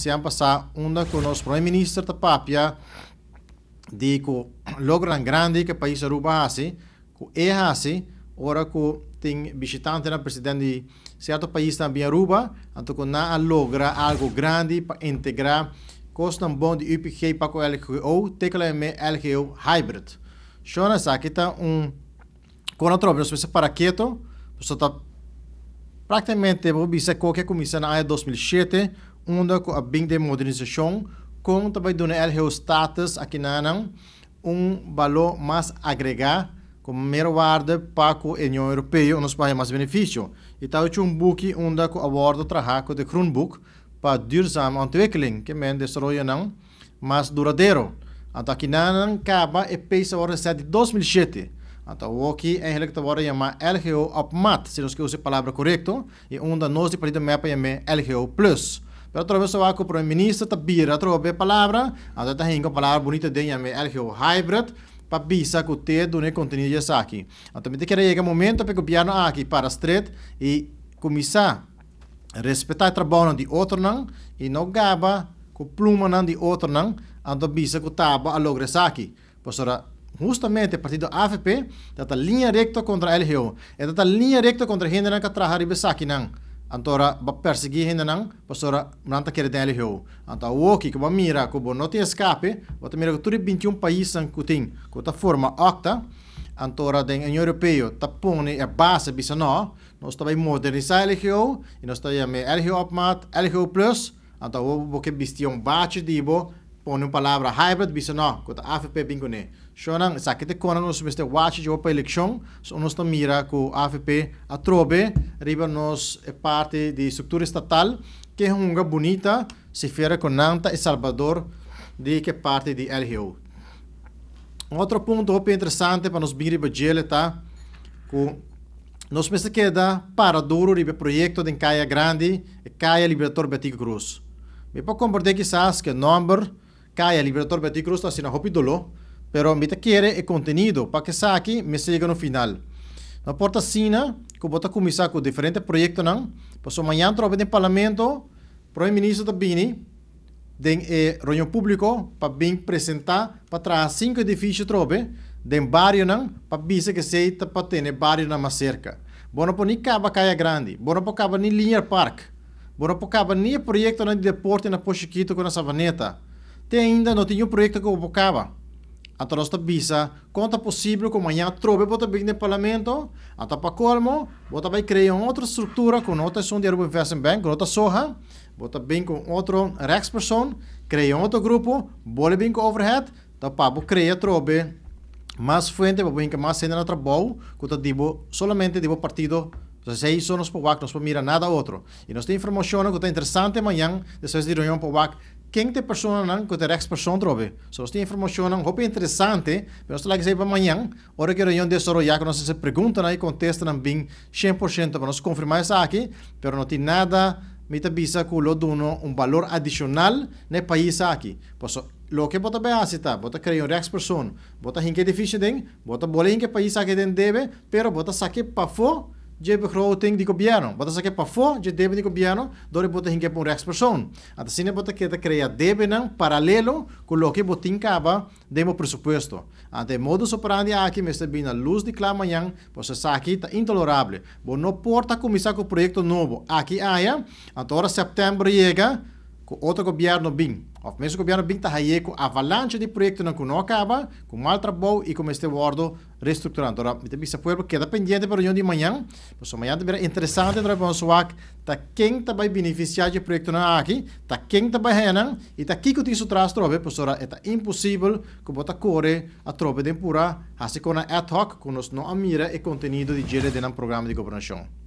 siamo una con il nostro Prime Minister da Papia di che lograno grandi che paese ruba assi, que è assi, ora que tem visitante na presidente de certo país também Aruba, tanto que não logra algo grande para integrar costa bom de UPG para o LGO, tecla LGO hybrid. Shona sa aqui tá um quando trobe, se para quieto, você tá praticamente vou dizer qualquer comissão na área 2007 onder ko abing de modernisasyon kung tabay doon el heo status akinanang um valor mais agregar com merwarde para a União Europeia nos paga mais benefício. E tal é um book onde a bordo trabalho de Kronbook para duurzame ontwikkeling, que men desarrollo não mais duradouro. Até que não acaba e pensa agora de 2007. Até o que é ele que agora chama LGO UpMat, se nos que use a palavra correta, e onde nos de partida mapa chama LGO Plus. Pero outra vez eu vou com o primeiro-ministro, tá bira, trobe palavra, até tá rindo palavra bonita de me elgeo hybrid, para visa que o te do ne contenido já aqui. Então, me quero chegar momento para copiar aqui para street e começar a respeitar o trabalho de outro não e não gaba com pluma não de outro não, então visa que o taba a logra aqui. Pois ora, justamente partido AFP, está linha recta contra El LGO, está linha recta contra a gente que trabalha e aqui não. antora baperseguindo não, pastora Manta quer ter ele Anta o que que mira que bom não tem escape, bota mira que tudo 21 países que tem, que tá forma octa, antora den en Europeia tá pone a e base bisa no nós tá bem modernizar ele e nós tá me ele mat, ele plus, anta o que bistião bate de bo ponu palavra hybrid bisono ko ta afi pe bingune shonang sakite konan nos de watch jo opa election so nos ta mira ko AFP a atrobe riba nos é parte de estrutura estatal que é uma bonita se fiera com Nanta e Salvador de que parte de LGO. Outro ponto opa interessante para nos vir e tá com nos miste queda para duro riba projeto de Caia Grande e Caia Libertador betico Cruz. Me para compartilhar quizás que número Caia Libertador Beticruz está sendo rápido, pero mita o contenido para que saque me chega no final. Na porta sina, que bota começar com diferentes projetos não, passou amanhã troca de parlamento, primeiro-ministro da Bini, tem eh, reunião público para bem apresentar para trás cinco edifícios troca, tem barrio não, para bisa que seita para ter barrio na mais cerca. Bono por nem caba caia grande, bono por caba nem linha parque, bono por caba nem projeto na de deporte na Pochiquito com a Savaneta. Te ainda não tinha o projeto que evocava. A trosta visa, conta possível que amanhã trove para bem no parlamento, até para colmo, bota vai criar outra estrutura com outra ação de Investment Bank, com outra soja, bota bem com outro Rexperson, cria outro grupo, bole bem com overhead, tá para criar trove mais fuente, para bem que mais outra trabalho, que tá tipo, somente tipo partido então, se isso nos POWAC, não se mira nada outro. E nós temos informação que está interessante amanhã, depois de reunião POWAC, quente persona nang ko terex person trobe. So sti information nang hope interessante, mas lá que lagi para amanhã, ora que reunião de soro ya conoce se pergunta nai contesta nang bing 100% para nos confirmar isso aqui, pero não tem nada me mita que kulo duno um valor adicional ne país aqui. Posso lo que bota bem asita, bota cria um rex person, bota hinke difícil den, bota bolinho que país aqui den deve, pero bota saque pa fo jebkroting di gobyerno. Bata sa ke pafo je debe di gobyerno dore bota hinge que rex person. Ata sine bota ke ta crea debe nan paralelo ku lo ke botin kaba demo presupuesto. Ante modus operandi aki me bina luz di clama yang posa saki ta intolerable. Bo no porta começar com o projeto novo. Aqui aia, agora setembro chega com outro governo BIM. O mesmo governo BIM está aí com avalanche de projetos que não acaba, com outra trabalho e com este bordo reestruturando. Agora, então, esse povo queda pendente para a reunião de manhã, Porque amanhã é interessante para o SWAC, tá quem está vai beneficiar de projeto na aqui, tá quem está vai renan, e tá aqui que isso traz trobe, pois ora é impossível que bota corre a tropa de empurrar, assim como ad hoc, que nós não amira e conteúdo de gere de um programa de governação.